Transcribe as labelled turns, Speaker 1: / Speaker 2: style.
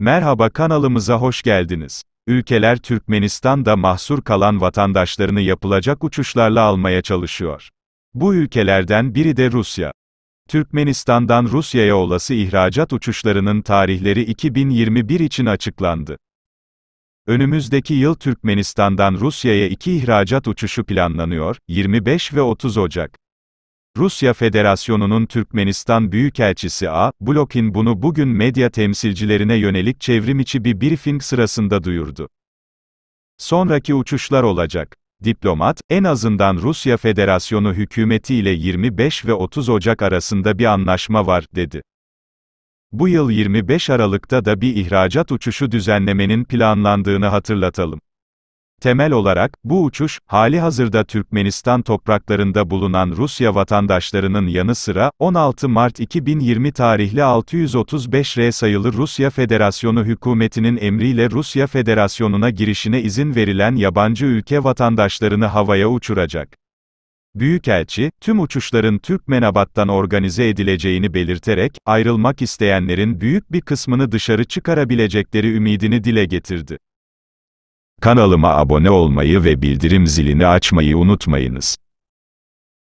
Speaker 1: Merhaba kanalımıza hoş geldiniz. Ülkeler Türkmenistan'da mahsur kalan vatandaşlarını yapılacak uçuşlarla almaya çalışıyor. Bu ülkelerden biri de Rusya. Türkmenistan'dan Rusya'ya olası ihracat uçuşlarının tarihleri 2021 için açıklandı. Önümüzdeki yıl Türkmenistan'dan Rusya'ya iki ihracat uçuşu planlanıyor, 25 ve 30 Ocak. Rusya Federasyonu'nun Türkmenistan Büyükelçisi A. Blokin bunu bugün medya temsilcilerine yönelik çevrimiçi bir briefing sırasında duyurdu. Sonraki uçuşlar olacak. Diplomat, en azından Rusya Federasyonu hükümeti ile 25 ve 30 Ocak arasında bir anlaşma var, dedi. Bu yıl 25 Aralık'ta da bir ihracat uçuşu düzenlemenin planlandığını hatırlatalım. Temel olarak, bu uçuş, hali hazırda Türkmenistan topraklarında bulunan Rusya vatandaşlarının yanı sıra, 16 Mart 2020 tarihli 635R sayılı Rusya Federasyonu hükümetinin emriyle Rusya Federasyonu'na girişine izin verilen yabancı ülke vatandaşlarını havaya uçuracak. Büyükelçi, tüm uçuşların Türkmenabat'tan organize edileceğini belirterek, ayrılmak isteyenlerin büyük bir kısmını dışarı çıkarabilecekleri ümidini dile getirdi. Kanalıma abone olmayı ve bildirim zilini açmayı unutmayınız.